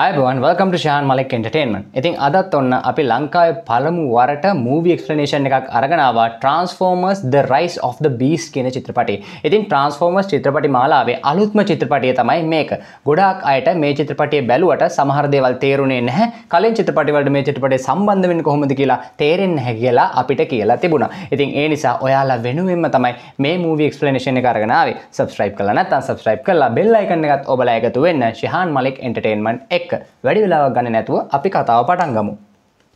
අයබවන් වල්කම් ශාන් මලක් එන්ටර්ටේන්මන් ඉතින් අදත් ඔන්න අපි ලංකාව පළමු වරට මූවි ක්ස්පලනේෂන් එකක් අරගෙනවා Transformers the rise of the beasts කියන චිත්‍රපටි ඉතින් ට්‍රන්ස්ෆෝර්මර්ස් චිත්‍රපටි මාලාවේ අලුත්ම චිත්‍රපටිය තමයි මේක ගොඩාක් අයට මේ චිත්‍රපටිය බැලුවට සමහරදේවල් තේරුණේ නැහැ කලින් චිත්‍රපටිවලට මේ චිත්‍රපටය සම්බන්ධ වෙන්නේ කොහොමද කියලා තේරෙන්නේ නැහැ කියලා අපිට කියලා තිබුණා ඉතින් ඒ නිසා ඔයාලා වෙනුවෙන්ම තමයි මේ මූවි ක්ස්පලනේෂන් එක අරගෙන ආවේ subscribe කරලා නැත්නම් subscribe කරලා bell icon එකත් ඔබලා එකතු වෙන්න ශාන් මලක් එන්ටර්ටේන්මන් එක එක්ක වැඩි වෙලාවක් ගන්න නැතුව අපි කතාව පටන් ගමු.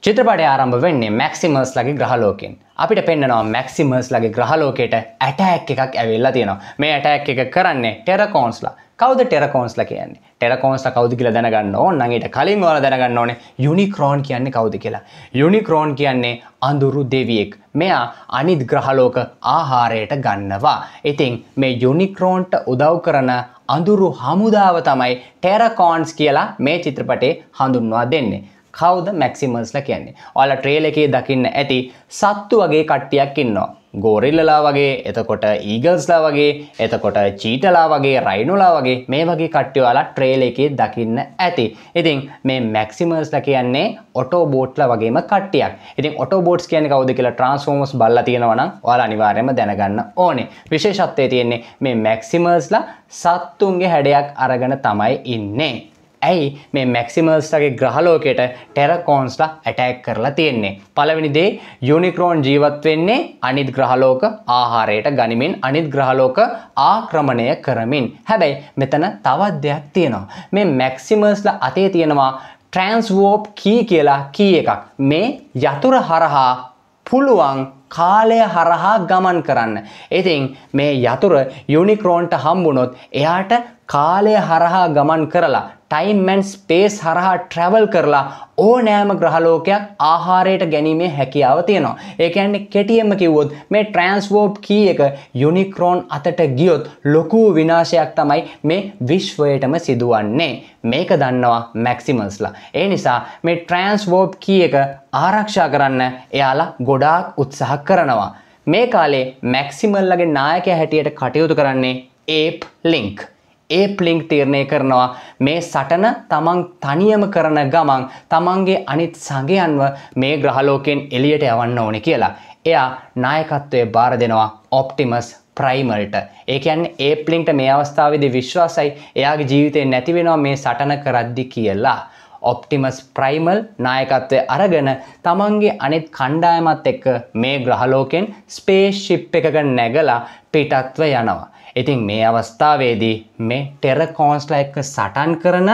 චිත්‍රපටය ආරම්භ වෙන්නේ මැක්සිමර්ස් ලගේ ග්‍රහලෝකෙන්. අපිට පෙන්න්නනවා මැක්සිමර්ස් ලගේ ග්‍රහලෝකයට ඇටැක් එකක් ඇවිල්ලා තියෙනවා. මේ ඇටැක් එක කරන්නේ ටෙරකෝන්ස්ලා කවද ටෙරකෝන්ස්ල කියන්නේ ටෙරකෝන්ස්ල කවද කියලා දැනගන්න ඕන නම් ඊට කලින් ඔයාලා දැනගන්න ඕනේ යුනික්‍රෝන් කියන්නේ කවුද කියලා යුනික්‍රෝන් කියන්නේ අඳුරු දෙවියෙක් මෙයා අනිත් ග්‍රහලෝක ආහාරයට ගන්නවා ඉතින් මේ යුනික්‍රෝන්ට උදව් කරන අඳුරු හමුදාව තමයි ටෙරකෝන්ස් කියලා මේ චිත්‍රපටේ හඳුන්වා දෙන්නේ කවුද මැක්සිමල්ස්ල කියන්නේ ඔයාල ට්‍රේල එකේ දකින්න ඇති සත්තු වගේ කට්ටියක් ඉන්නවා ගෝරිල්ලලා වගේ එතකොට ඊගල්ස්ලා වගේ එතකොට චීටලා වගේ රයිනුලා වගේ මේ වගේ කට්ටියයාලා ට්‍රේල එකේ දකින්න ඇති ඉතින් මේ මැක්සිමර්ස්ල කියන්නේ ඔටෝබෝට්ල වගේම කට්ටියක් ඉතින් ඔටෝබෝට්ස් කියන කවුද කියලා ට්‍රන්ස්ෆෝර්මස් බල්ල තියෙනවනම් ඔයාලා අනිවාර්යයෙන්ම දැනගන්න ඕනේ විශේෂත්වය තියෙන්නේ මේ මැක්සිමර්ස්ලා සත්තුන්ගේ හැඩයක් අරගෙන තමයි ඉන්නේ ඇයි මේ මැක්සිමල්ස්ටගේ ග්‍රහලෝකයට ටෙරකෝන්ස්ලා ඇටැක් කරලා තියෙන්නේ. පළවෙනිදේ යුනිකරෝන් ජීවත් වෙන්නේ අනිත් ග්‍රහලෝක ආහාරයට ගනිමින් අනිත් ග්‍රහලෝක ආක්‍රමණය කරමින්. හැබැයි මෙතන තවත් දෙයක් තියෙනවා. මේ මැක්සිමල්ස්ලා අතේ තියෙනවා ට්‍රන්ස්වෝප් කී කියලා කී එකක්. මේ යතුර හරහා පුළුවන් කාලය හරහා ගමන් කරන්න. ඉතින් මේ යතුර යුනිකරෝන්ට හම්බුනොත් එයාට කාලය හරහා ගමන් කරලා ටයිම්මැන් ස්පේස් හරහා ට්‍රැවල් කරලා ඕනෑම ග්‍රහලෝකයක් ආහාරයට ගැනීමේ හැකියාව තියෙනවා. ඒකන්නේ කෙටියම කිව්වොත් මේ ට්‍රන්ස්වෝප් කී එක යුනික්‍රෝන් අතට ගියොත් ලොකු විනාශයක් තමයි මේ විශ්වයටම සිදුවන්නේ. මේක දන්නවා මැක්සිමල්ස්ලා. ඒ නිසා මේ ට්‍රන්ස්වෝප් කී එක ආරක්ෂා කරන්න එයාලා ගොඩාක් උත්සාහ කරනවා. මේ කාලේ මැක්සිමල්ලගේ නායකය හැටියට කටයුතු කරන්නේ ඒප් ලිංක්. ඒ ප්ලිංක් තීරණය කරනවා මේ සටන තමන් තනියම කරන ගමන් තමන්ගේ අනිත් සඟයන්ව මේ ග්‍රහලෝකෙන් එලියට යවන්න ඕනි කියලා. එයා නායකත්වය බාර දෙනවා ඔප්ටිමස් ප්‍රයිමල්ට ඒකයන් ඒ ප්ලින්ට මේ අවස්ථාවදි විශ්වාසයි එයාගේ ජීවිතය නැතිවෙනවා මේ සටන කරද්දි කියලා. ඔප්ටිමස් ප්‍රයිමල් නායකත්වය අරගෙන තමන්ගේ අනිත් කණ්ඩායමත් එක්ක මේ ග්‍රහලෝකෙන් ස්පේස් ශිප් එකක නැගලා පිටත්ව යනවා. ඉතින් මේ අවස්ථාවේදී මේ ටෙරකෝන්ස්ලා එක්ක සටන් කරන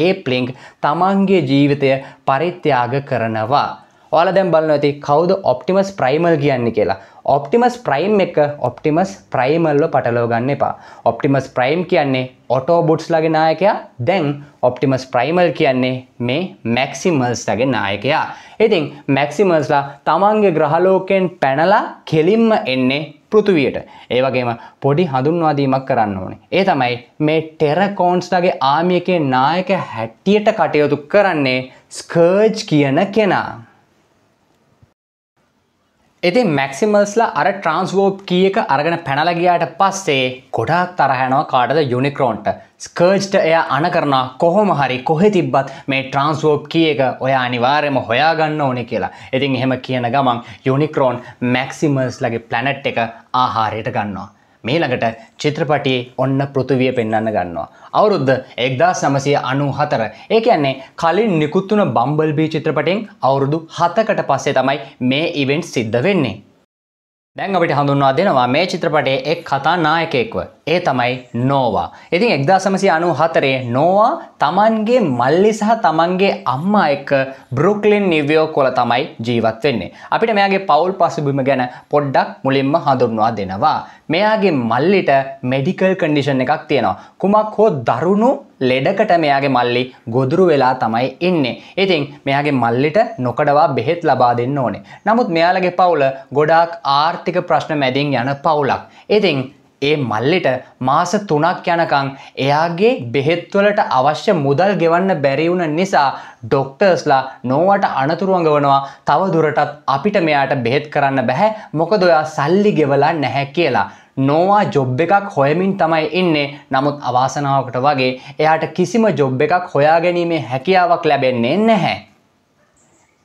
ඒ ප්ලිංක් තමන්ගේ ජීවිතය පරිත්‍යාග කරනවා. ඔයාල දැම් බලන්න ඇති කවුද ඔප්ටිමස් ප්‍රයිමල් කියන්න කියලා ඔප්ටිමස් ප්‍රයිම් එක ඔප්ටිමස් ප්‍රයිමල්ල පටලෝ ගන්න එපා ඔප්ටිමස් ප්‍රයිම් කියන්නේ ඔටෝබුට්ස් ලගේ නායකයා දැන් ඔප්ටිමස් ප්‍රයිමල් කියන්නේ මේ මැක්සිමල්ස් ලගේ නායකයා ඉතින් මැක්සිමල්ස්ලා තමන්ගේ ග්‍රහලෝකෙන් පැනලා කෙලින්ම එන්නේ පෘතුවයට ඒවගේම පොඩි හඳුන්වාදීමක් කරන්න ඕනේ. ඒ තමයි මේ ටෙරකෝන්ස්ටගේ ආමියකේ නායක හැට්ටියට කටයුතු කරන්නේ ස්කර්ජ් කියන කෙනා. ඉතින් මැක්සිමල්ස්ලා අර ට්‍රන්ස්වෝප් කියක අරගෙන පැනලගයාට පස්සේ ගොඩක් තරහැනවා කාටද යුනිකරෝන්ට ස්කර්ජ්ට එය අන කරන කොහොම හරි කොහෙ තිබ්බත් මේ ට්‍රන්ස්වෝප් කියක ඔය අනිවාර්යම හොයාගන්න ඕනෙ කියලා ඉතින් එහෙම කියන ගමන් යුනිකරෝන් මැක්සිමල්ස් ලගේ ප්ලැනට් එක ආහාරයට ගන්නවා මේ ළඟට චිත්‍රපටියේ ඔන්න පෘථිවිය පෙන්වන්න ගන්නවා. අවුරුද්ද 1994. ඒ කියන්නේ කලින් නිකුත් වුණ බම්බල්බී චිත්‍රපටයෙන් අවුරුදු 7කට පස්සේ තමයි මේ ඉවෙන්ට් සිද්ධ වෙන්නේ. දැන් අපිට හඳුන්වා දෙනවා මේ චිත්‍රපටයේ එක් කතා නායකයෙක්ව. ඒ තමයි නෝවා. ඉතින් 1994 නෝවා තමන්ගේ මල්ලි සහ තමන්ගේ අම්මා එක්ක බ්රුක්ලින් නිව්යෝක් වල තමයි ජීවත් වෙන්නේ. අපිට මෙයාගේ පවුල් පසුබිම ගැන පොඩ්ඩක් මුලින්ම හඳුන්වා දෙනවා. මෙයාගේ මල්ලිට මෙඩිකල් කන්ඩිෂන් එකක් තියෙනවා. කුමක් හෝ දරුණු ලෙඩකට මෙයාගේ මල්ලි ගොදුරු වෙලා තමයි ඉන්නේ. ඉතින් මෙයාගේ මල්ලිට නොකඩවා බෙහෙත් ලබා දෙන්න ඕනේ. නමුත් මෙයාලගේ පවුල ගොඩාක් ආර්ථික ප්‍රශ්න මැදින් යන පවුලක්. ඉතින් ඒ මල්ලිට මාස තුනක් යනකං එයාගේ බෙහෙත්වලට අවශ්‍ය මුදල් ගෙවන්න බැරිවුණ නිසා ඩොක්ටර්ස්ලා නොවට අනතුරුවඟවනවා තව දුරටත් අපිට මෙයාට බෙහෙත් කරන්න බැහැ මොකද ඔයා සල්ලි ගෙවලා නැහැ කියලා. නොවා ජොබ් එකක් හොයමින් තමයි ඉන්නේ නමුත් අවාසනාවකට වගේ එයාට කිසිම ජොබ් එකක් හොයා ගැනීමේ හැකියාවක් ලැබෙන්නේ නැහැ.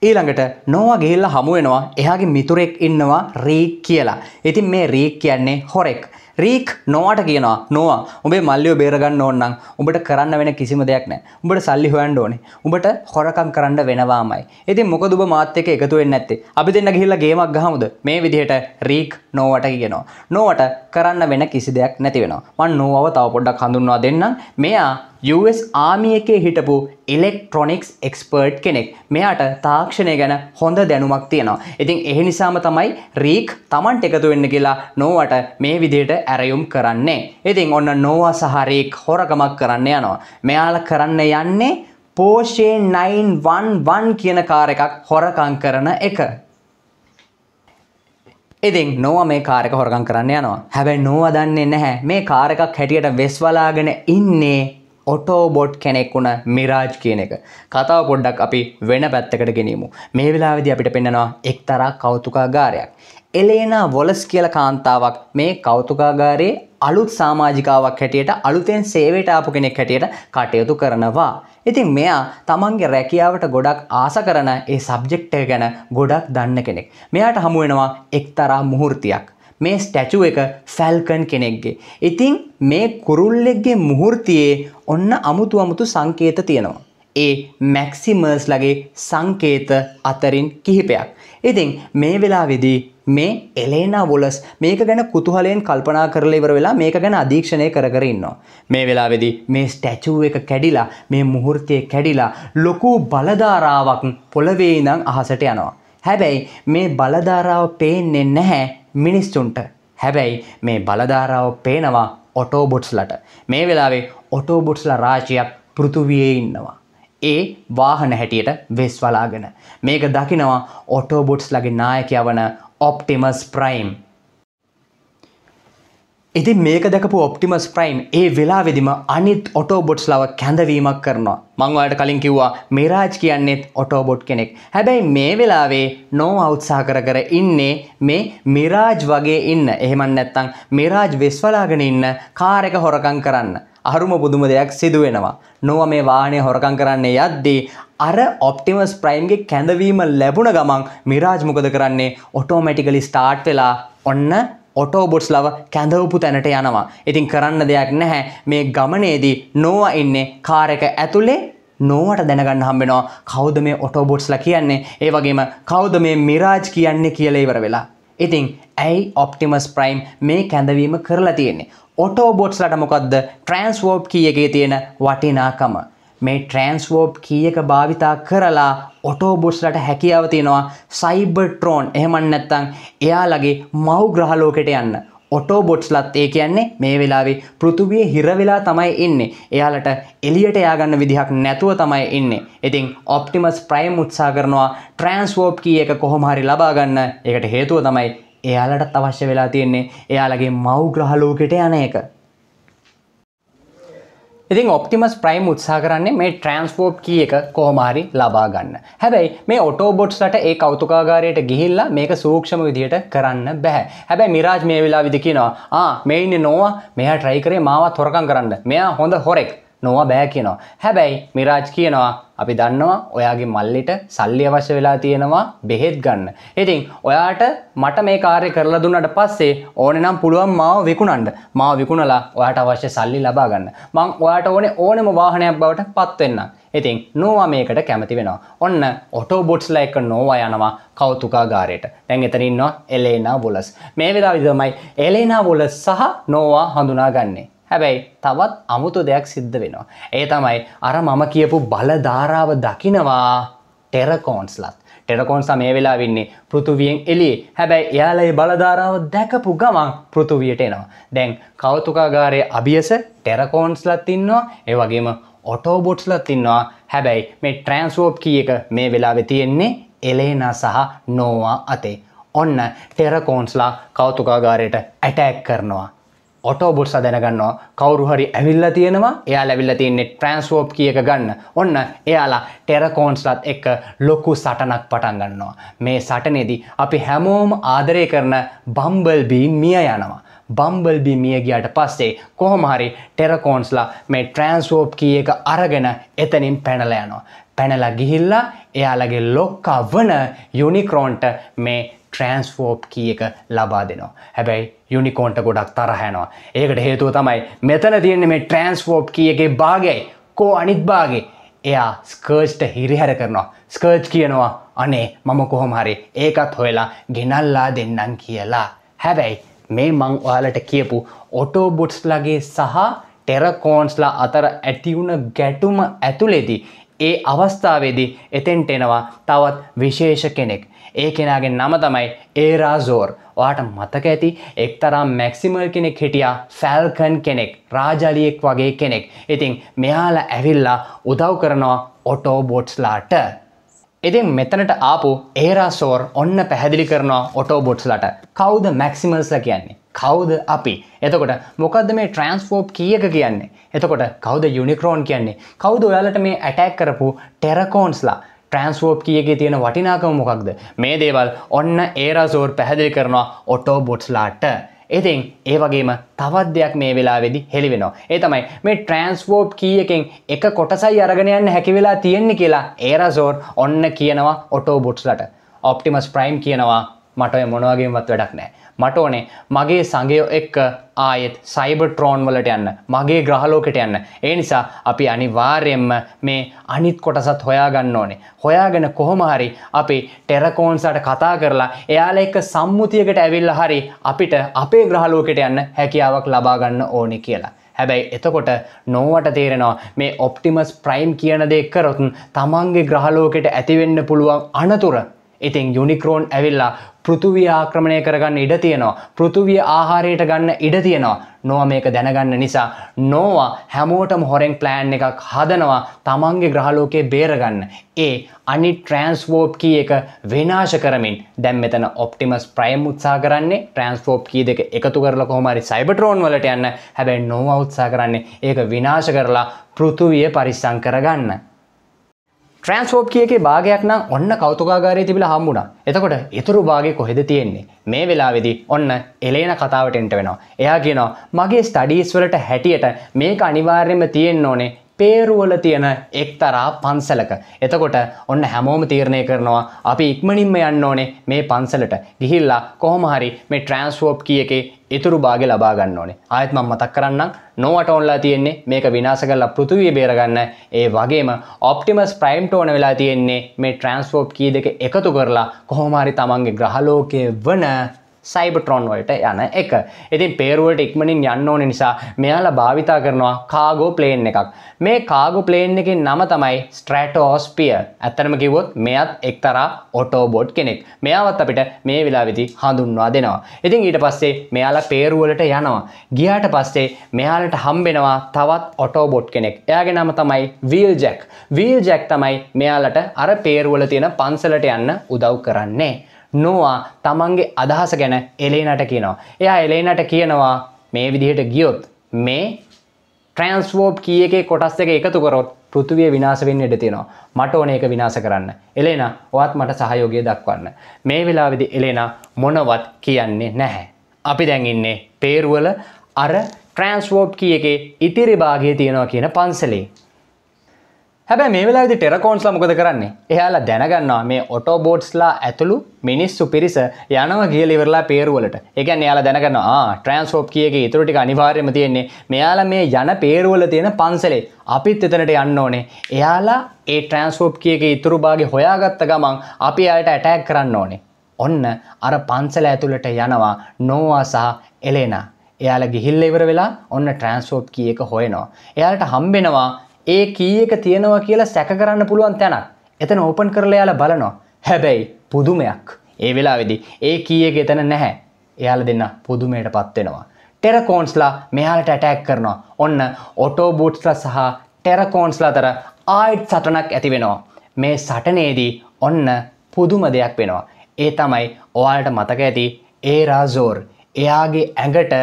ඊළඟට නොවා ගිහිල්ලා හමුවෙනවා එයාගේ මිතුරෙක් ඉන්නවා රීක් කියලා. ඉතින් මේ රීක් කියන්නේ හොරෙක්. රීක් නොවට කියනවා නොවා ඔබේ මල්ලියෝ බේරගන්න ඕන්නම් උඹට කරන්න වෙන කිසිම දෙයක් නෑ උඹට සල්ලි හොයන්ඩ ඕනේ උඹට හොරකම් කරන්න වෙනවාමයි ඉතින් මොකද ඔබ මාත් එක්ක එකතු වෙන්නේ නැත්තේ අපි දෙන්න ගිහිල්ලා ගේමක් ගහමුද මේ විදිහට රීක් නොවට කියනවා නොවට කරන්න වෙන කිසි දෙයක් නැති වෙනවා මම නොවව තව පොඩ්ඩක් හඳුන්වා දෙන්නම් මෙයා US ආමිය එකේ හිටපු ඉලෙක්ට්‍රොනික්ස් එක්ස්පර්ට් කෙනෙක් මෙයාට තාක්ෂණය ගැන හොඳ දැනුමක් තියෙනවා ඉතින් එහි නිසාම තමයි රීක් තමන්ට එකතු වෙන්න කියලා නෝවට මේ විදියට ඇරයුම් කරන්නේ ඉතින් ඔන්න නෝවා සහ රීක් හොරකමක් කරන්න යනවා මෙයාලා කරන්න යන්නේ පෝෂේ 911 කියන කාර් එකක් හොරකම් කරන එක ඉතින් නොව මේ කාරක හොරකම් කරන්න යනවා හැබැයි නොව දන්නේ නැහැ මේ කාරකක් හැටියට වෙස්වලාගෙන ඉන්නේ ඔටෝබොඩ් කෙනෙක් වුණ මිරාජ් කියන එක කතාව පොඩ්ඩක් අපි වෙන පැත්තකට ගෙනීමු මේ වෙලාවිදි අපිට පෙන්නවා එක්තරා කෞතුකාගාරයක් එලේනා වොලස් කියල කාන්තාවක් මේ කෞතුකාගාරයේ අලුත් සාමාජිකාවක් හැටියට අලුතෙන් සේවයට ආපු කෙනෙක් හැටියට කටයුතු කරනවා. ඉතින් මෙයා තමන්ගේ රැකියාවට ගොඩක් ආස කරන ඒ සබ්ජෙක්ට ගැන ගොඩක් දන්න කෙනෙක්. මෙයාට හමුවෙනවා එක්තරා මුහෘතියක්. මේ ස්ටැචුව එක ෆැල්කන් කෙනෙක්ගේ. ඉතිං මේ කුරුල්ලෙක්ගේ මුහෘතියේ ඔන්න අමුතු අමුතු සංකේත තියෙනවා. ඒ මැක්සිමර්ස් ලගේ සංකේත අතරින් කිහිපයක්. ඉතිං මේ වෙලා වෙදී මේ එලේනා වොලස් මේක ගැන කුතුහලයෙන් කල්පනා කරලා ඉවර වෙලා මේක ගැන අධීක්ෂණය කර කර ඉන්නවා. මේ වෙලාවේදී මේ ස්ටැචුව එක කැඩිලා මේ මුහුර්තයේ කැඩිලා ලොකු බලධාරාවක් පොළවේ ඉඳන් අහසට යනවා. හැබැයි මේ බලධාරාව පේන්නේ නැහැ මිනිස්සුන්ට හැබැයි මේ බලධාරාව පේනවා ඔටෝබොට්ස්ලට මේ වෙලාවේ ඔටෝබොට්ස්ල රාජයක් පෘතුවියේ ඉන්නවා. ඒ වාහන හැටියට වෙස් වලාගෙන. මේක දකිනවා ඔටෝබොට්ස් ලගේ නායකයවන ඔප්ටිමස් ප්‍රයිම් ඉතින් මේක දැකපු ඔප්ටිමස් ප්‍රයිම් ඒ වෙලා වෙදිම අනිත් ඔටෝබොට්ස් ලව කැඳවීමක් කරනවා මංවාට කලින් කිව්වා මිරාජ් කියන්නෙත් ඔටෝබොට් කෙනෙක් හැබැයි මේ වෙලාවේ නෝ අවත්සා කර කර ඉන්නේ මේ මිරාජ් වගේ ඉන්න එහෙමන් නැත්තං මිරාජ් වෙස්වලාගෙන ඉන්න කාරක හොරකං කරන්න අහරුම පුදුම දෙයක් සිදුවෙනවා නොව මේ වාහනය හොරකං කරන්නේ යද්දී අර ඔප්ටිමස් ප්‍රයිම්ගේ කැඳවීම ලැබුණ ගමන් මිරාජ් මොකද කරන්නේ ඔටෝමැටිකලි ස්ටාර්ට් වෙලා ඔන්න ඔටෝබොට්ස් ලව කැඳවපු තැනට යනවා. ඉතින් කරන්න දෙයක් නැහැ මේ ගමනේදී නෝව ඉන්නේ කාරක ඇතුලේ නෝවට දැනගන්න හම්බෙනවා කෞද මේ ඔටෝබොට්ස්ලා කියන්නේ ඒ වගේම කෞද මේ මිරාජ් කියන්නේ කියලා ඉවර වෙලා. ඉතින් ඇයි ඔප්ටිමස් ප්‍රයිම් මේ කැඳවීම කරලා තියෙන්නේ. ඔටෝබොට්ස්ලට මොකක්ද ට්‍රන්ස්වෝප් කියගේ තියෙන වටිනාකම. මේ ට්‍රන්ස්වෝප් කියක භාවිතා කරලා ඔටෝබොස්ලට හැකියාව තියෙනවා සයිබර්ට්‍රෝන් එහෙමන් නැත්තං එයාලගේ මව් ග්‍රහලෝකෙට යන්න ඔටෝබොට්ස්ලත් ඒ කියන්නේ මේ වෙලාවේ පෘතුවිය හිරවෙලා තමයි ඉන්නේ එයාලට එලියට යාගන්න විදිහක් නැතුව තමයි ඉන්නේ ඉතිං ඔප්ටිමස් ප්‍රයිම් උත්සා කරනවා ට්‍රන්ස්වෝප් කිය එක කොහොමහරි ලබාගන්න එකට හේතුව තමයි එයාලට අවශ්‍ය වෙලා තියෙන්නේ එයාලගේ මව් ග්‍රහලෝකෙට යන එක ඉතින් ඔප්ටිමස් ප්‍රයිම් උත්සා කරන්නේ මේ ට්‍රන්ස්පෝට් කිය එක කොහොමහරි ලබා ගන්න. හැබැයි මේ ඔටෝබොට්ස්ලට ඒ කෞතුකාගාරයට ගිහිල්ලා මේක සූක්ෂම විදිහට කරන්න බෑ. හැබැයි මිරාජ් මේ වෙලාවෙදි කියනවා ආ මේ ඉන්නේ නෝවා මෙයා try කරේ මාවත් හොරකම් කරන්න. මෙයා හොඳ හොරෙක්. නොව බෑ කියනවා. හැබැයි මිරාජ් කියනවා අපි දන්නවා ඔයාගේ මල්ලිට සල්ලි අවශ්‍ය වෙලා තියෙනවා බෙහෙත් ගන්න. ඉතින් ඔයාට මට මේ කාර්ය කරලා දුන්නට පස්සේ ඕනේ නම් පුළුවන් මාව විකුණන්න. මාව විකුණලා ඔයාට අවශ්‍ය සල්ලි ලබා ගන්න. මං ඔයාට ඕනේ ඕනෙම වාහනයක් බවට පත් වෙන්න. ඉතින් නෝවා මේකට කැමති වෙනවා. ඔන්න ඔටෝබොට්ස්ලා එක නෝවා යනවා කෞතුකාගාරයට. දැන් එතන ඉන්නවා එලේනා වොලස්. මේ වෙලාවේදී තමයි එලේනා වොලස් සහ නෝවා හඳුනාගන්නේ. හැබැයි තවත් අමුතු දෙයක් සිද්ධ වෙනවා. ඒ තමයි අර මම කියපු බලධාරාව දකිනවා ටෙරකෝන්ස්ලත්. ටෙරකෝන්ස මේ වෙලා වෙන්නේ පෘතුවියෙන් එලි හැබැයි එයාලයි බලධාරාව දැකපු ගමන් පෘතුවියට එනවා. දැන් කවතුකාගාරය අභියස ටෙරකෝන්ස්ලත් ඉන්නවා ඒවගේම ඔටෝබොට්ස්ලත් ඉන්නවා හැබැයි මේ ට්‍රන්ස්ෝප් කියක මේ වෙලාවෙ තියෙන්නේ එලේනා සහ නෝවා අතේ. ඔන්න ටෙරකෝන්ස්ලා කවතුකාගාරයට ඇටැක් කරනවා. ඔටෝබොට්ස දැනගන්නවා කවරු හරි ඇවිල්ල තියෙනවා එයා ඇවිල්ල තියන්නේ ට්‍රන්ස්ෝප් කියක ගන්න ඔන්න එයාලා ටෙරකෝන්ස්ලත් එක්ක ලොකු සටනක් පටන් ගන්නවා. මේ සටනේදී අපි හැමෝම ආදරය කරන බම්බල්බී මිය යනවා. බම්බල්බි මිය ගියට පස්සේ කොහොමහරි ටෙරකෝන්ස්ලා මේ ට්‍රන්ස්ෝප් කිය එක අරගෙන එතනින් පැනලයනවා. පැනලා ගිහිල්ලා එයාලගේ ලොක්කා වන යුනිකරෝන්ට මේ ට්‍රන්ස්ෆෝප් කිය එක ලබා දෙනවා. හැබැයි යුනිකෝන්ට ගොඩක් තරහැනවා. ඒකට හේතුව තමයි මෙතන තියෙන මේ ට්‍රන්ස්ෆෝප් කියගේ භාගයි කෝ අනිත් භාගේ එයා ස්කර්ච්ට හිරිහැර කරනවා. ස්කර්ච් කියනවා අනේ මම කොහොම හරි ඒකත් හොයලා ගෙනල්ලා දෙන්නම් කියලා. හැබැයි මේ මං ඔයාලට කියපු ඔටෝබුට්ස් ලගේ සහ ටෙරකෝන්ස්ලා අතර ඇතිවුණ ගැටුම ඇතුළෙදී ඒ අවස්ථාවේදී එතෙන්ට එනවා තවත් විශේෂ කෙනෙක්. ඒ කෙනගේ නම තමයි ඒරාසෝර් වාට මතක ඇති එක්තරම් මැක්සිමල් කෙනෙක් හිටියා ෆැල්කන් කෙනෙක් රාජලියෙක් වගේ කෙනෙක්. ඉතින් මෙයාල ඇවිල්ලා උදව් කරනවා ඔටෝබොට්ස්ලාට. ඉතින් මෙතනට ආපු ඒරාසෝර් ඔන්න පැහැදිලි කරනවා ඔටෝබොට්ස්ලට කවුද මැක්සිමල්ස්ල කියන්නේ. කවුද අපි එතකොට මොකක්ද මේ ට්‍රන්ස්ෆෝප් කියක කියන්නේ එතකොට කවුද යුනිකරෝන් කියන්නේ කවුද ඔයාලට මේ ඇටැක් කරපු ටෙරකෝන්ස්ලා ට්‍රන්ස්ෆෝප් කියගේ තියෙන වටිනාකම මොකක්ද මේ දේවල් ඔන්න ඒරසෝර් පැහැදිලි කරනවා ඔටෝබොට්ස්ලාට ඉතින් ඒ වගේම තවත් දෙයක් මේ වෙලාවේදී හෙළි වෙනවා. ඒ තමයි මේ ට්‍රාන්ස්ෆෝප් කී එකෙන් එක කොටසයි අරගෙන යන්න හැකි වෙලා තියෙන්නේ කියලා ඒරසෝර් ඔන්න කියනවා ඔටෝබොට්ස්ලට. ඔප්ටිමස් ප්‍රයිම් කියනවා මට ඔය මොන වගේවත් වැඩක් නැහැ. මට ඕනේ මගේ සඟයෝ එක්ක ආයෙත් සයිබ ට්‍රෝන් වලට යන්න මගේ ග්‍රහලෝකට යන්න ඒ නිසා අපි අනිවාර්යෙන්ම මේ අනිත් කොටසත් හොයාගන්න ඕනේ හොයාගෙන කොහොම හරි අපි ටෙරකෝන්සට කතා කරලා එයාලා එක්ක සම්මුතියකට ඇවිල්ලා හරි අපිට අපේ ග්‍රහලෝකට යන්න හැකියාවක් ලබා ගන්න ඕනේ කියලා හැබැයි එතකොට නොවට තේරෙනවා මේ ඔප්ටිමස් ප්‍රයිම් කියන දෙක්කරොතුන් තමන්ගේ ග්‍රහලෝකෙට ඇතිවෙන්න පුළුවන් අනතුර ඉතින් යුනිකරෝන් ඇවිල්ලා පෘතුවිය ආක්‍රමණය කරගන්න ඉඩ තියෙනවා. පෘතුවිය ආහාරයට ගන්න ඉඩ තියෙනවා. නොව මේක දැනගන්න නිසා නෝවා හැමෝටම හොරෙන් ප්ලෑන් එකක් හදනවා තමන්ගේ ග්‍රහලෝකයේ බේරගන්න. ඒ අනි ට්‍රන්ස්වෝප් කී එක වෙනාශ කරමින් දැම් මෙතන ඔප්ටිමස් ප්‍රයිම් උත්සා කරන්නේ ට්‍රන්ස්ෆෝප් කී දෙක එකතු කරලා කොහොමරි සයිබටරෝන් වලට යන්න හැබැයි නොව උත්සා කරන්නේ ඒක විනාශ කරලා පෘතුවිය පරිස්සං කරගන්න. ට්‍රන්ස්ෝප් කිය භාගයක් නම් ඔන්න කෞතුකාගාරය තිබිල හම්බුණා එතකොට ඉතුරු භාගය කොහෙද තියෙන්නේ මේ වෙලාවෙදි ඔන්න එලේන කතාවට එන්ට වෙනවා එයා කියනවා මගේ ස්ටඩීස් වලට හැටියට මේක අනිවාර්යෙන්ම තියෙන්න ඕනේ පේරුවල තියෙන එක්තරා පන්සලක. එතකොට ඔන්න හැමෝම තීරණය කරනවා අපි ඉක්මනින්ම යන්න ඕනේ මේ පන්සලට ගිහිල්ලා කොහොම හරි මේ ට්‍රන්ස්වෝප් කිය එකේ ඉතුරු භාග ලබා ගන්න ඕනේ. ආයෙත් මම මතක් කරන්නම් නොවට ඔන්ලා තියෙන්නේ මේක විනාශ කරලා පෘථිවිය බේරගන්න. ඒ වගේම ඔප්ටිමස් ප්‍රයිම් ටෝන වෙලා තියෙන්නේ මේ ට්‍රන්ස්වෝප් කී දෙක එකතු කරලා කොහොම හරි තමන්ගේ ග්‍රහලෝකයේ වන සයිබට්‍රොන් වලට යන එක. ඉතින් පේරුවට ඉක්මනින් යන්න ඕන නිසා මෙයාලා භාවිතා කරනවා කාගෝ ප්ලේන් එකක්. මේ කාගෝ ප්ලේන් එකේ නම තමයි ස්ට්‍රැටෝස්පිය. ඇත්තටම කිව්වොත් මෙයත් එක්තරා ඔටෝබොට් කෙනෙක්. මෙයාවත් අපිට මේ වෙලාවේදී හඳුන්වා දෙනවා. ඉතින් ඊට පස්සේ මෙයාලා පේරුවලට යනවා. ගියාට පස්සේ මෙයාලට හම්බෙනවා තවත් ඔටෝබොට් කෙනෙක්. එයාගේ නම තමයි වීල් ජැක්. වීල් ජැක් තමයි මෙයාලට අර පේරුවල තියෙන පන්සලට යන්න උදව් කරන්නේ. නොවා තමන්ගේ අදහස ගැන එලේනට කියනවා. එයා එලේනට කියනවා මේ විදිහට ගියොත් මේ ට්‍රන්ස්වෝප් කිය එකේ කොටස් එක එකතු කරොත් පෘතුවිය විනාස වෙන්න ඉඩ තියෙනවා. මට ඕන එක විනාශ කරන්න. එලේන ඔවත් මට සහයෝගය දක්වන්න. මේ වෙලාවේදී එලේන මොනවත් කියන්නේ නැහැ. අපි දැන් ඉන්නේ පේරුවල අර ට්‍රන්ස්වෝප් කිය එකේ ඉතිරි භාගය තියෙනවා කියන පන්සලේ. හැබැ මේ වෙලාදි ටෙරකෝන්ස්ලා මොකද කරන්නේ එයාලා දැනගන්නවා මේ ඔටෝබෝට්ස්ලා ඇතුළු මිනිස්සු පිරිස යනව ගියලිවරලා පේරුවලට එකන් යාලා දැනගන්න ට්‍රන්ස්ෝප් කියගේ ඉතුරටික අනිවාර්යම තියෙන්නේ මෙයාලා මේ යන පේරුවල තියෙන පන්සලේ අපිත් එතනට යන්න ඕනේ එයාලා ඒ ට්‍රන්ස්ෝප් කියගේ ඉතුරු බාගේ හොයාගත්ත ගමන් අපි අයට ඇටෑක් කරන්න ඕනේ ඔන්න අර පන්සල ඇතුළට යනවා නොවා සහ එලේනා එයාලා ගිහිල්ල ඉවර වෙලා ඔන්න ට්‍රන්ස්ෝප් කියක හොයනවා එයාලට හම්බෙනවා ඒ කී එක තියෙනවා කියලා සැක කරන්න පුළුවන් තැනක් එතන ඕපන් කරලා යාලා බලනවා හැබැයි පුදුමයක් ඒ වෙලාවේදී ඒ කී එක එතන නැහැ එයාලා දෙන්න පුදුමයට පත් වෙනවා ටෙරකෝන්ස්ලා මෙයාලට ඇටැක් කරනවා ඔන්න ඔටෝබූට්ස්ලා සහ ටෙරකෝන්ස්ලා අතර ආයිත් සටනක් ඇති වෙනවා මේ සටනේදී ඔන්න පුදුම දෙයක් වෙනවා ඒ තමයි ඔයාලට මතක ඇති ඒරාසෝර් එයාගේ ඇඟට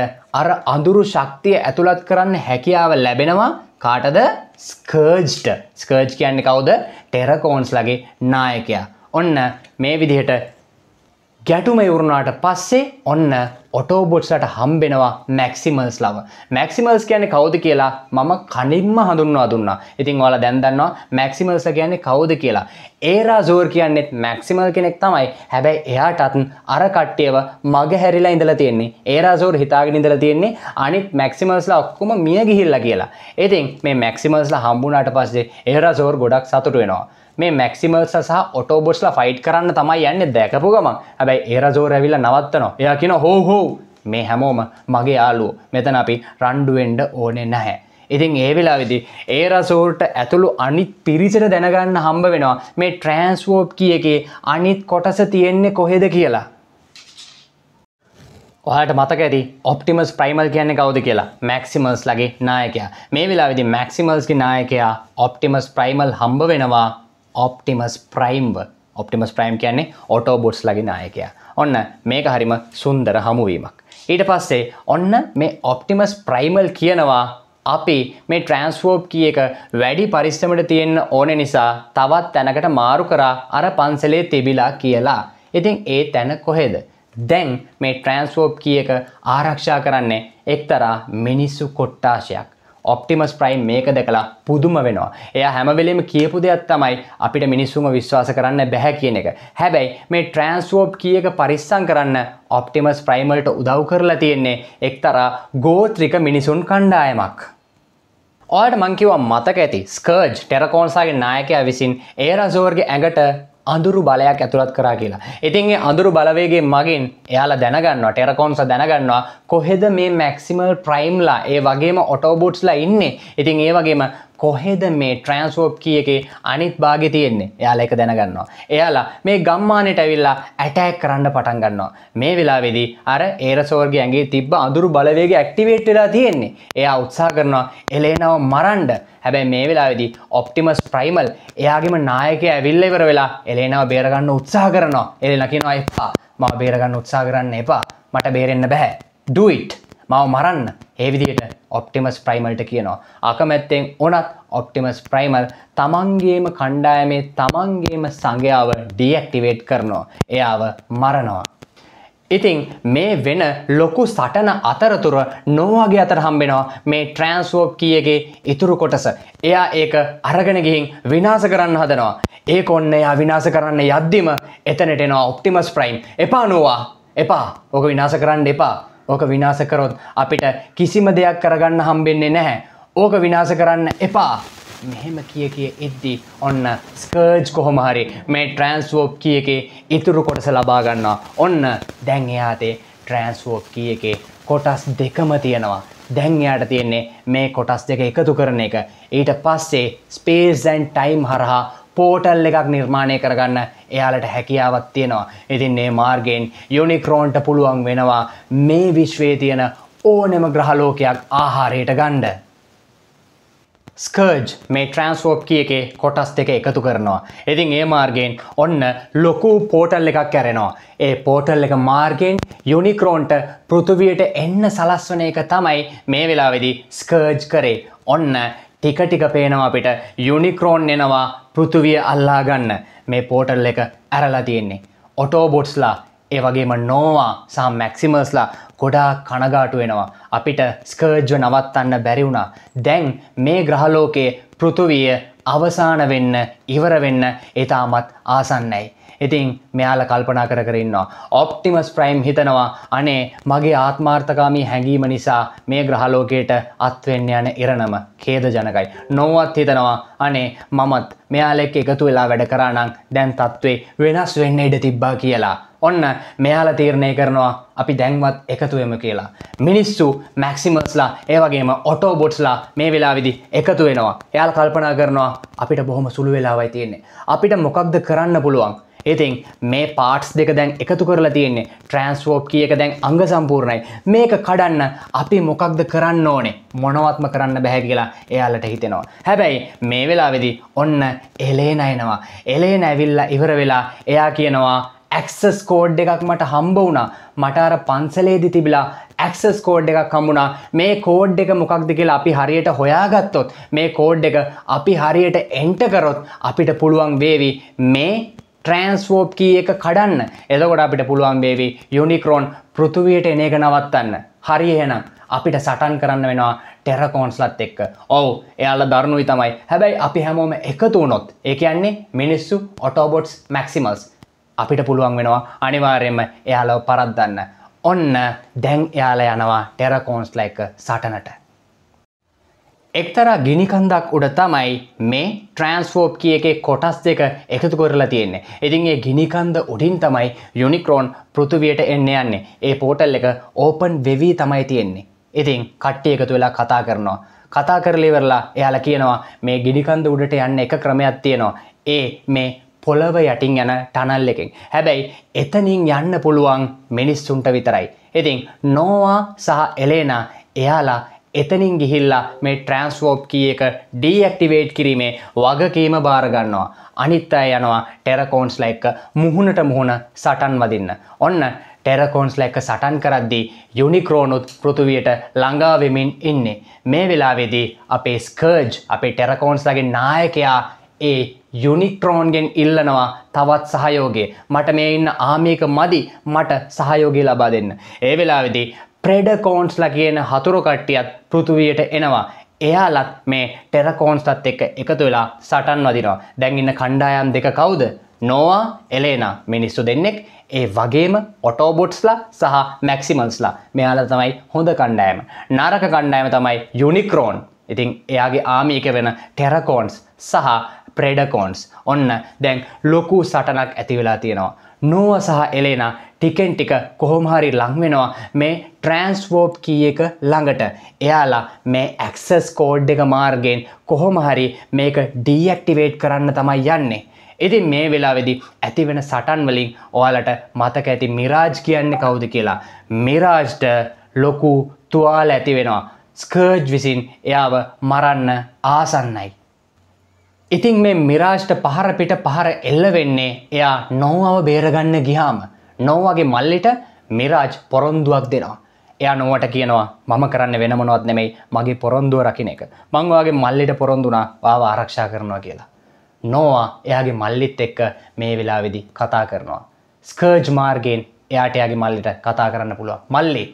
අර අඳුරු ශක්තිය ඇතුළත් කරන්න හැකියාව ලැබෙනවා කාටද ස්කර්ජ්ට ස්කර්ජ් කියන්නේ කවුද ටෙරකෝන්ස් ලගේ නායකයා ඔන්න මේ විදිහට ගැටුම යවරුණාට පස්සේ ඔන්න ඔටෝබොට්ස්ලට හම්බෙනවා මැක්සිමල්ස් ලව මැක්සිමල්ස් කියන්නේ කවුද කියලා මම කනින්ම හඳුන්වා දුන්නා ඉතින් ඔයාලා දැන් දන්නවා මැක්සිමල්ස් කියන්නේ කවුද කියලා ඒරා සෝර් කියන්නේත් මැක්සිමල් කෙනෙක් තමයි හැබැයි එයාටත් අර කට්ටියව මග හැරිලා ඉඳලා තියෙන්නේ ඒරා සෝර් හිතාගෙන ඉඳලා තියෙන්නේ අනිත් මැක්සිමල්ස්ලා ඔක්කොම මිය ගිහිල්ලා කියලා ඉතින් මේ මැක්සිමල්ස්ලා හම්බුණාට පස්සේ ඒරා සෝර් ගොඩක් සතුටු වෙනවා මේ මැක්සිමල් සහ ඔටෝබොස්ල ෆයිට් කරන්න තමයි යන්න දැකපු ගමන් හැබැයි ඒරජෝ රැවිල නවත්තනවා එයා කියන හෝ හෝ මේ හැමෝම මගේ යාලුව මෙතන අපි රණ්ඩුවෙන්ඩ ඕනේ නැහැ. ඉතින් ඒ වෙලාවෙදි ඒ රසෝල්ට ඇතුළු අනිත් පිරිසට දැනගන්න හම්බ වෙනවා මේ ට්‍රෑන්ස්වෝප් කිය එකේ අනිත් කොටස තියෙන්නේ කොහෙද කියලා. හට මතක ඇති ඔප්ටිමස් ප්‍රයිමල් කියන්න කවුද කියලා මැක්සිමල්ස් ලගේ නායකයා මේ වෙලාවිදි මැක්සිමල්ස්ගේ නායකයා ඔප්ටිමස් ප්‍රයිමල් හම්බ වෙනවා ඔප්ටිමස් ප්‍රයිම්ව ඔප්ටිමස් ප්‍රයිම් කියන්නේ ඔටෝබොට්ස් ලගින් නායකයා ඔන්න මේක හරිම සුන්දර හමුවීමක්. ඊට පස්සේ ඔන්න මේ ඔප්ටිමස් ප්‍රයිමල් කියනවා අපි මේ ට්‍රන්ස්ෆෝප් කිය එක වැඩි පරිස්සමට තියෙන්න ඕන නිසා තවත් තැනකට මාරු කරා අර පන්සලේ තිබිලා කියලා. ඉතින් ඒ තැන කොහෙද. දැන් මේ ට්‍රන්ස්ෆෝප් කිය එක ආරක්ෂා කරන්නේ එක්තරා මිනිස්සු කොට්ටාශයක්. ඔප්ටිමස් ප්‍රයිම් මේක දැකලා පුදුම වෙනවා. එයා හැමවෙලේම කියපු දෙයක් තමයි අපිට මිනිස්සුන්ව විශ්වාස කරන්න බැහැ කියන එක. හැබැයි මේ ට්‍රෑන්ස්වෝප් කියක පරිස්සම් කරන්න ඔප්ටිමස් ප්‍රයිමල්ට උදව් කරලා තියෙන්නේ එක්තරා ගෝත්‍රික මිනිසුන් කණ්ඩායමක්. ඔයාට මංකිව මතක ඇති ස්කර්ජ් ටෙරකෝන්සාගේ නායකයා විසින් ඒරසෝර්ගේ ඇඟට අඳුරු බලයක් ඇතුළත් කරා කියලා. ඉතින්ගේ අඳුරු බලවේගේ මගින් එයාලා දැනගන්නවා ටෙරකොන්ස දැනගන්නවා කොහෙද මේ මැක්සිමල් ප්‍රයිම්ලා ඒ වගේම ඔටෝබොට්ස්ලා ඉන්නේ ඉතින් ඒ වගේම කොහෙද මේ ට්‍රන්ස්ෝප් කියගේ අනිත් භාග තියෙන්නේ යාල එක දැනගන්නවා. එයාලා මේ ගම්මානයට ඇවිල්ලා ඇටෑක් කරන්න පටන් ගන්නවා. මේ වෙලාවෙදී අර ඒරසෝර්ගේ ඇගේ තිබ්බ අඳුරු බලවේග ඇක්ටිවේට් වෙලා තියෙන්නේ. එයා උත්සාහ කරනවා එලේනව මරන්ඩ. හැබැයි මේ වෙලාවෙදී ඔප්ටිමස් ප්‍රයිමල් එයාගේම නායකය ඇවිල්ල ඉවර වෙලා එලේනව බේරගන්න උත්සාහ කරනවා. එලෙන කියනවා එපා. මම බේරගන්න උත්සාහ කරන්න එපා. මට බේරෙන්න බෑ. do it මව මරන්න ඒවිදියට ඔප්ටිමස් ප්‍රයිමල්ට කියනවා. අකමැත්තෙන් ඕනත් ඔප්ටිමස් ප්‍රයිමල් තමන්ගේම කණ්ඩායමේ තමන්ගේම සඟයාව ඩියක්ටිවේට් කරනවා. එයාව මරනවා. ඉතිං මේ වෙන ලොකු සටන අතරතුර නොවාගේ අතර හම්බෙනවා මේ ට්‍රෑන්ස්ෝප් කියගේ ඉතුරු කොටස. එයා ඒක අරගෙනගිහින් විනාස කරන්න හදනවා. ඒ කොන්න එයා විනාස කරන්න යද්දිම එතනටෙනවා ඔප්ටිමස් ප්‍රයිම් එපා නොවා එපා ඕක විනාස කරන්න එපා ඕක විනාස කරොත් අපිට කිසිම දෙයක් කරගන්න හම්බෙන්නේ නැහැ. ඕක විනාස කරන්න එපා. මෙහෙම කිය කිය ඉද්දී ඔන්න ස්කර්ජ් කොහොම හරි මේ ට්‍රෑන්ස්වෝප් කිය එකේ ඉතුරු කොටස ලබා ගන්නවා. ඔන්න දැන් එයාතේ ට්‍රෑන්ස්වෝප් කිය එකේ කොටස් දෙකම තියෙනවා. දැන් එයාට තියෙන්නේ මේ කොටස් දෙක එකතු කරන එක. ඊට පස්සේ ස්පේස් ඇන් ටයිම් හරහා පෝටල් එකක් නිර්මාණය කරගන්න එයාලට හැකියාවත් තියෙනවා. ඉතින් මේ මාර්ගයෙන් යුනික්‍රෝන්ට පුළුවන් වෙනවා මේ විශ්වයේ තියෙන ඕනෙම ග්‍රහලෝකයක් ආහාරයට ගණ්ඩ. ස්කර්ජ් මේ ට්‍රන්ස්ෝප් කිය එකේ කොටස් දෙක එකතු කරනවා. ඉතින් ඒ මාර්ගයෙන් ඔන්න ලොකු පෝටල් එකක් කැරෙනවා. ඒ පෝටල් එක මාර්ගෙන් යුනික්‍රෝන්ට පෘතුවයට එන්න සලස්වන එක තමයි මේ වෙලාවෙදි ස්කර්ජ් කරේ. ඔන්න ටික ටික පේනවා අපිට යුනික්‍රෝන් එනවා පෘතුවිය අල්ලා ගන්න මේ පෝටල් එක ඇරලා තියෙන්නේ. ඔටෝබොට්ස්ලා ඒවගේම නෝවා සහ මැක්සිමර්ස්ලා ගොඩා කනගාටු වෙනවා. අපිට ස්කර්ජ්ව නවත්තන්න බැරිවුණා. දැන් මේ ග්‍රහලෝකයේ පෘතුවිය අවසාන වෙන්න ඉවර වෙන්න ඉතාමත් ආසන්නයි. ඉතිං මෙයාල කල්පනා කර කරන්නවා. ඔප්ටිමස් ප්‍රයිම් හිතනවා අනේ මගේ ආත්මාර්ථකාමී හැඟීම නිසා මේ ග්‍රහලෝකයට අත්වෙන්න යන ඉරණම කේද ජනකයි. නොවත් හිතනවා අනේ මමත් මෙයාලෙක් එකතු වෙලා වැඩ කරානං දැන් තත්ත්වේ වෙනස් වෙන්න ඉඩ තිබ්බා කියලා. ඔන්න මෙයාල තීරණය කරනවා අපි දැන්වත් එකතුවම කියලා. මිනිස්සු මැක්සිමස්ලා ඒවගේම ඔටෝබොට්ස්ලා මේ වෙලාවිදි එකතු වෙනවා. එයාල් කල්පනා කරනවා අපිට බොහොම සුළු වෙලාවයි තියෙන්නේ. අපිට මොකක්ද කරන්න පුළුවන් ඉතින් මේ පාට්ස් දෙක දැන් එකතු කරලා තියෙන්නේ ට්‍රන්ස්ෝප් කියක දැන් අංග සම්පූර්ණයි මේක කඩන්න අපි මොකක්ද කරන්න ඕනේ මොනවත්ම කරන්න බැහැ කියලා එයාලට හිතෙනවා හැබැයි මේ වෙලාවෙදි ඔන්න එලේන එනවා එලේන ඇවිල්ලා ඉවර වෙලා එයා කියනවා ඇක්සස් කෝඩ් එකක් මට හම්බ වුණා මට අර පන්සලේදි තිබිලා ඇක්සස් කෝඩ් එකක් හම්බුණා මේ කෝඩ් එක මොකක්ද කියලා අපි හරියට හොයාගත්තොත් මේ කෝඩ් එක අපි හරියට එන්ට කරොත් අපිට පුළුවන් වේවි මේ ට්‍රෑන්ස්ෆෝප් කී එක කඩන්න එදකොට අපිට පුළුවන් වේවි යුනිකරෝන් පෘතුවයට එන එක නවත්තන්න හරි එහෙනම් අපිට සටන් කරන්න වෙනවා ටෙරකෝන්ස්ලත් එක්ක ඔවු එයාල දරුණුයි තමයි හැබැයි අපි හැමෝම එකතු වුණොත් ඒ කියන්නේ මිනිස්සු ඔටෝබොට්ස් මැක්සිමල්ස් අපිට පුළුවන් වෙනවා අනිවාර්යෙන්ම එයාලව පරද්දන්න ඔන්න දැන් එයාල යනවා ටෙරකෝන්ස්ල එක සටනට එක්තරා ගිනිකන්දක් උඩ තමයි මේ ට්‍රන්ස්ෆෝප් කිය එකේ කොටස් දෙක එකතු කරලා තියෙන්නේ. ඉතින් ඒ ගිනිකන්ද උඩින් තමයි යුනික්‍රෝන් පෘථුවියට එන්න යන්නේ. ඒ පෝටල් එක ඕපන් වෙවී තමයි තියෙන්නේ. ඉතින් කට්ටිය එකතු වෙලා කතා කරනවා. කතා කරලා ඉවරලා එයාලා කියනවා මේ ගිනිකන්ද උඩට යන්න එක ක්‍රමයක් තියෙනවා. ඒ මේ පොළව යටින් යන ටනල් එකෙන්. හැබැයි එතනින් යන්න පුළුවන් මිනිස්සුන්ට විතරයි. ඉතින් නෝවා සහ එලේනා එයාලා එතනින් ගිහිල්ලා මේ ට්‍රන්ස්වෝප් කිය එක ඩීඇක්ටිවේට් කිරීමේ වගකීම භාරගන්නවා. අනිත් අය යනවා ටෙරකෝන්ස්ලා එක්ක මුහුණට මුහුණ සටන් වදින්න. ඔන්න ටෙරකෝන්ස්ලා එක්ක සටන් කරද්දී යුනික්‍රෝනුත් පෘථුවියට ළඟාවෙමින් ඉන්නේ. මේ වෙලාවේදී අපේ ස්කර්ජ් අපේ ටෙරකෝන්ස්ලාගේ නායකයා ඒ යුනික්ට්‍රෝන්ගෙන් ඉල්ලනවා තවත් සහයෝගේ මට මේ ඉන්න ආමික මදි මට සහයෝගය ලබා දෙන්න. ඒ වෙලාවෙදී ප්‍රෙඩකෝන්ස්ලා කියන හතුරු කට්ටියත් පෘතුවයට එනවා. එයාලත් මේ ටෙරකෝන්ස්ටත් එක්ක එකතු වෙලා සටන් වදිනවා. දැන් ඉන්න කණ්ඩායම් දෙක කවුද? නෝවා එලේනා මිනිස්සු දෙන්නෙක් ඒ වගේම ඔටෝබොට්ස්ලා සහ මැක්සිමල්ස්ලා මෙයාල තමයි හොඳ කණ්ඩායම. නරක කණ්ඩායම තමයි යුනික්‍රෝන්. ඉතින් එයාගේ ආමික වෙන ටෙරකෝන්ස් සහ ප්‍රෙඩකෝන්ස් ඔන්න දැන් ලොකු සටනක් ඇතිවෙලා තියෙනවා. නෝව සහ එලේනා ටිකෙන් ටික කොහොමහරි ලංවෙනවා මේ ට්‍රන්ස්වෝප් කී එක ළඟට එයාලා මේ ඇක්සස් කෝඩ් එක මාර්ගෙන් කොහොමහරි මේක ඩීඇක්ටිවේට් කරන්න තමයි යන්නේ. ඉතින් මේ වෙලාවෙදි ඇතිවෙන සටන්වලින් ඔයාලට මතක ඇති මිරාජ් කියන්නේ කවුද කියලා. මිරාජ්ට ලොකු තුවාල ඇති වෙනවා. ස්කර්ජ් විසින් එයාව මරන්න ආසන්නයි. ඉතින් මේ මිරාජ්ට පහර පිට පහර එල්ල වෙන්නේ එයා නොවව බේරගන්න ගිහාම නොවගේ මල්ලිට මිරාජ් පොරොන්දුවක් දෙනවා. එයා නොවට කියනවා මම කරන්න වෙනමනොත් නෙමෙයි මගේ පොරොන්දුව රකින එක මංවාගේ මල්ලිට පොරොන්දුනා වාව ආරක්ෂා කරනවා කියලා. නොවා එයාගේ මල්ලිත් එක්ක මේ වෙලාවෙදි කතා කරනවා. ස්කර්ජ් මාර්ගෙන් එයාට එයාගේ මල්ලිට කතා කරන්න පුළුව මල්ලි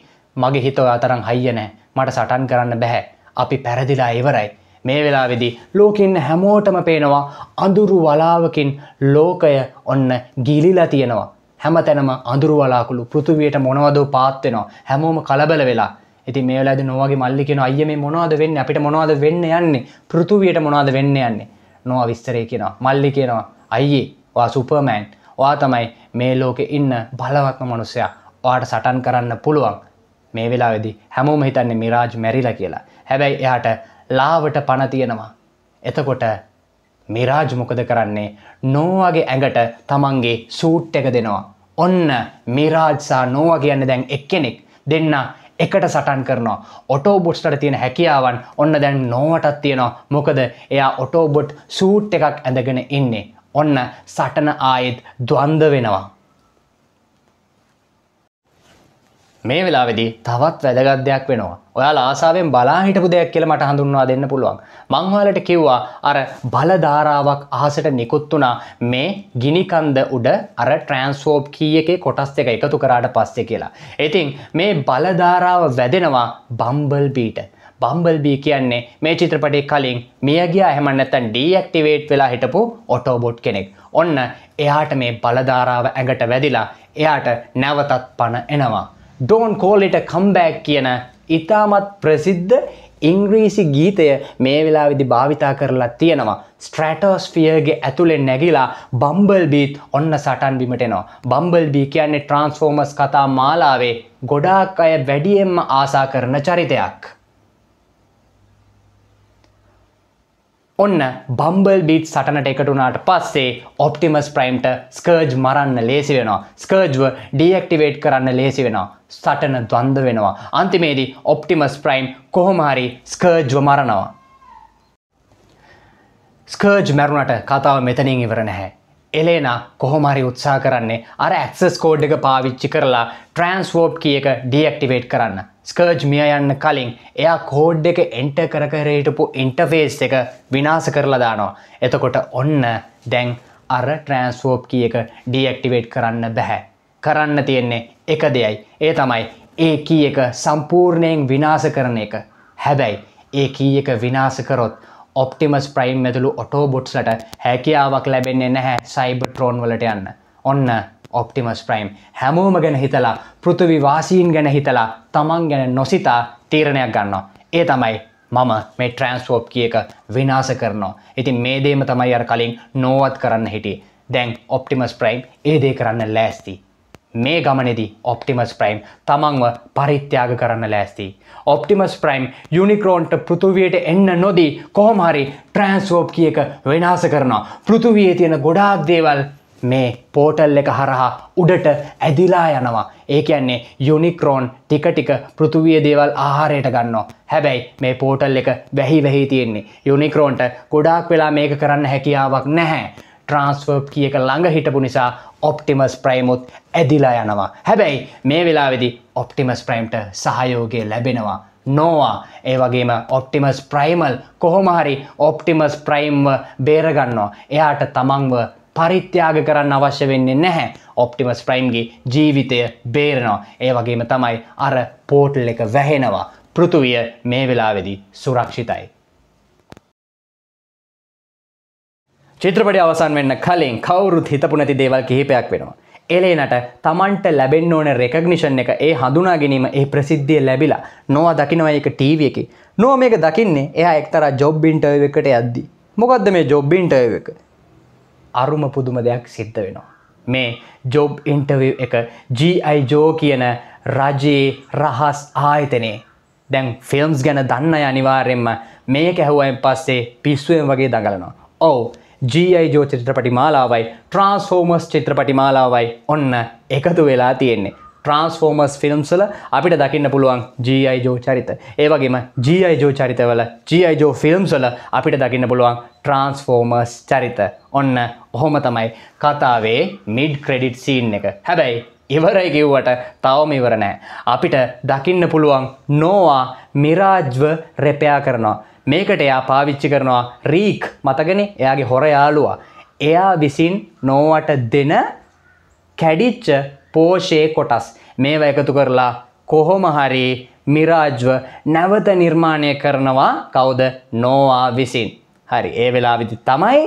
මගේ හිතව අතරම් හයිය නෑ මට සටන් කරන්න බැහැ අපි පැරදිලා ඉවරයි මේ වෙලාවෙදි ලෝකින් හැමෝටම පේනවා අඳුරු වලාවකින් ලෝකය ඔන්න ගිලිලා තියෙනවා. හැම තැනම අඳුරු වලාකුළු පෘතුවයට මොනවදෝ පාත්වෙනවා හැමෝම කලබල වෙලා ඇති මේලාද නොවගේ මල්ලිකෙන අය මේ මොනවද වෙන්න අපිට මොනවද වෙන්න යන්නේ පෘතුවයට මොනවද වෙන්න යන්නේ නොව විස්තරය කියෙනවා මල්ලි කියෙනවා අයියේ වා සුපර්මෑන් වා තමයි මේ ලෝකෙ ඉන්න බලවත්ම මනුස්සයා වාට සටන් කරන්න පුළුවන් මේ වෙලාවෙදි හැමෝම හිතන්නේ මිරාජ් මැරිලා කියලා හැබැයි එයාට ලාවට පණ තියෙනවා. එතකොට මිරාජ් මොකද කරන්නේ නෝවාගේ ඇඟට තමන්ගේ සූට් එක දෙනවා. ඔන්න මිරාජ්සා නෝවා කියන්න දැන් එක්කෙනෙක් දෙන්න එකට සටන් කරනවා ඔටෝබොට්ස්ට තියෙන හැකියාවන් ඔන්න දැන් නෝවටත් තියෙනවා මොකද එයා ඔටෝබොට් සූට් එකක් ඇඳගෙන ඉන්නේ. ඔන්න සටන ආයෙත් ද්වන්ද වෙනවා. මේ වෙලාවෙදි තවත් වැදගත් දෙයක් වෙනවා. ඔයාලා ආසාවෙන් බලා හිටපු දෙයක් කියලා මට හඳුන්වා දෙන්න පුළුවන්. මං ඔයාලට කිව්වා අර බල ධාරාවක් අහසට නිකුත් වුණා මේ ගිනි කන්ද උඩ අර ට්‍රාන්ස්ෆෝප් කී එකේ කොටස් දෙක එකතු කරාට පස්සේ කියලා. ඉතින් මේ බල ධාරාව වැදෙනවා බම්බල් බීට. බම්බල්බී කියන්නේ මේ චිත්‍රපටේ කලින් මියගියා එහෙම නැත්නම් ඩීඇක්ටිවේට් වෙලා හිටපු ඔටෝබොට් කෙනෙක්. ඔන්න එයාට මේ බලධාරාව ඇඟට වැදිලා එයාට නැවතත් පණ එනවා. ඩෝන් කෝලිට කම්බෑක් කියන ඉතාමත් ප්‍රසිද්ධ ඉංග්‍රීසි ගීතය මේ වෙලා විදි භාවිතා කරලා තියෙනවා ස්ට්‍රටෝස්ෆියර්ගේ ඇතුළෙන් නැගිලා බම්බල් බීත් ඔන්න සටන් බිමටෙනවා බම්බල් බී කියන්නේ ට්‍රන්ස්ෆෝර්මස් කතා මාලාවේ ගොඩාක් අය වැඩියෙන්ම ආසා කරන චරිතයක්. ඔන්න බම්බල් බීට් සටනට එකටුනාට පස්සේ ඔප්ටිමස් ප්‍රයිම්ට ස්කර්ජ් මරන්න ලේසි වෙනවා ස්කර්ජ්ව ඩීඇක්ටිවේට් කරන්න ලේසි වෙනවා සටන දන්ද වෙනවා අන්තිමේදී ඔප්ටිමස් ප්‍රයිම් කොහොමහරි ස්කර්ජ්ව මරනවා ස්කර්ජ් මැරුණට කතාව මෙතනින් ඉවර නැහැ එලේනා කොහොමහරි උත්සා කරන්නේ අර ඇක්සස් කෝඩ් එක පාවිච්චි කරලා ට්‍රන්ස්වෝප් කිය එක ඩීඇක්ටිවේට් කරන්න ස්කර්ජ් මිය යන්න කලින් එයා කෝඩ් එක එන්ට කරකරහිටපු ඉන්ටෆේස් එක විනාස කරලා දානවා. එතකොට ඔන්න දැන් අර ට්‍රන්ස්ෝප් කිය එක ඩීඇක්ටිවේට් කරන්න බැහැ. කරන්න තියෙන්නේ එක දෙයයි. ඒ තමයි ඒ කී එක සම්පූර්ණයෙන් විනාස කරන එක. හැබැයි ඒ කී එක විනාස කරොත් ඔප්ටිමස් ප්‍රයිම් ඇතුළු ඔටෝබොට්ස්ලට හැකියාවක් ලැබෙන්නේ නැහැ සයිබ ට්‍රෝන් වලට යන්න. ඔන්න ඔප්ටිමස් ප්‍රයිම් හැමෝම ගැන හිතලා පෘතුවිවාසීන් ගැන හිතලා තමන් ගැන නොසිතා තීරණයක් ගන්නවා. ඒ තමයි මම මේ ට්‍රන්ස්ෝප් කියක විනාස කරනවා. ඉතින් මේ දේම තමයි අර කලින් නෝවත් කරන්න හිටිය. දැන් ඔප්ටිමස් ප්‍රයිම් ඒදේ කරන්න ලෑස්ති. මේ ගමනෙදි ඔප්ටිමස් ප්‍රයිම් තමන්ව පරිත්‍යාග කරන්න ලෑස්ති. ඔප්ටිමස් ප්‍රයිම් යුනිකරෝන්ට පෘතුවයට එන්න නොදී කොහොමහරි ට්‍රන්ස්ෝප් කියක වෙනස කරනවා. පෘතුවයේ තියෙන ගොඩාක් දේවල් මේ පෝටල් එක හරහා උඩට ඇදිලා යනවා. ඒ කියන්නේ යුනික්‍රෝන් ටික ටික පෘතුවිය දේවල් ආහාරයට ගන්නවා. හැබැයි මේ පෝටල් එක වැහි වැහි තියෙන්නේ. යුනික්‍රෝන්ට ගොඩාක් වෙලා මේක කරන්න හැකියාවක් නැහැ. ට්‍රන්ස්ෆර්ප් කියක ළඟ හිටපු නිසා ඔප්ටිමස් ප්‍රයිමුත් ඇදිලා යනවා. හැබැයි මේ වෙලාවෙදි ඔප්ටිමස් ප්‍රයිම්ට සහයෝගය ලැබෙනවා. නෝවා ඒ වගේම ඔප්ටිමස් ප්‍රයිමල් කොහොමහරි ඔප්ටිමස් ප්‍රයිම්ව බේරගන්නවා එයාට තමන්ව පරිත්‍යාග කරන්න අවශ්‍ය වෙන්නේ නැහැ ඔප්ටිමස් ප්‍රයිම්ගේ ජීවිතය බේරනවා ඒ වගේම තමයි අර පෝටල් එක වැහෙනවා පෘතුවිය මේ වෙලාවෙදි සුරක්ෂිතයි. චිත්‍රපටි අවසන් වෙන්න කලින් කවුරුත් හිතපු නැති දේවල් කිහිපයක් වෙනවා. එලේනට තමන්ට ලැබෙන්න්න ඕන රෙකගනිෂන් එක ඒ හඳුනා ගැනීම ඒ ප්‍රසිද්ධිය ලැබිලා නොවා දකිනව එක ටීව එක. නොව මේක දකින්නේ එයා එක්තර ජොබ් ඉන්ටර්ව එකට යද්දි. මොකක්ද මේ ජොබ් ඉන්ටර්ව එක අරුම පුදුම දෙයක් සිද්ධ වෙනවා. මේ ජොබ් ඉන්ටවව් එක ජයි ජෝ කියන රජයේ රහස් ආයතනේ දැන් ෆිල්ම්ස් ගැන දන්න අනිවාර්යෙන්ම මේ කැහුවයෙන් පස්සේ පිස්සුවෙන් වගේ දඟලනවා. ඔවු ජයි ජෝ චිත්‍රපටි මාලාවයි ට්‍රන්ස්ෆෝමර්ස් චිත්‍රපටි මාලාවයි ඔන්න එකතු වෙලා තියෙන්නේ. ට්‍රන්ස්ෆෝර්මස් ෆිල්ම්සල අපිට දකින්න පුළුවන් ජීයිජෝ චරිත ඒවගේම ජීයිජෝ චරිතවල ජීයිජෝ ෆිල්ම්සල අපිට දකින්න පුළුවන් ට්‍රන්ස්ෆෝර්මර්ස් චරිත ඔන්න ඔහොම තමයි කතාවේ මිඩ් ක්‍රෙඩිට් සීන් එක හැබැයි ඉවරයි කිව්වට තවම ඉවර නෑ. අපිට දකින්න පුළුවන් නෝවා මිරාජ්ව රැපයා කරනවා. මේකට එයා පාවිච්චි කරනවා රීක් මතගෙන එයාගේ හොර යාලුවා. එයා විසින් නෝවට දෙන කැඩිච්ච පෝෂයේ කොටස් මේව එකතු කරලා කොහොම හරි මිරාජ්ව නැවත නිර්මාණය කරනවා කවුද නෝවා විසින්. හරි ඒ වෙලා විදි තමයි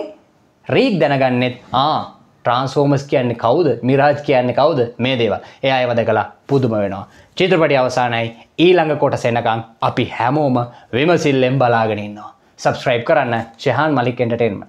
රීක් දැනගන්නෙත් ආ ට්‍රන්ස්ෆෝර්මස් කියන්නේ කවුද මිරාජ් කියන්නේ කවුද මේ දේව එය අයවද කලා පුදුම වෙනවා. චිත්‍රපටි අවසානයි ඊළඟ කොට සෙනකම් අපි හැමෝම විමසිල්ලෙන් බලාගෙනන්නවා. සබස්ක්‍රයිබ් කරන්න ශෙහන් මලික් එන්ටටේන්ම.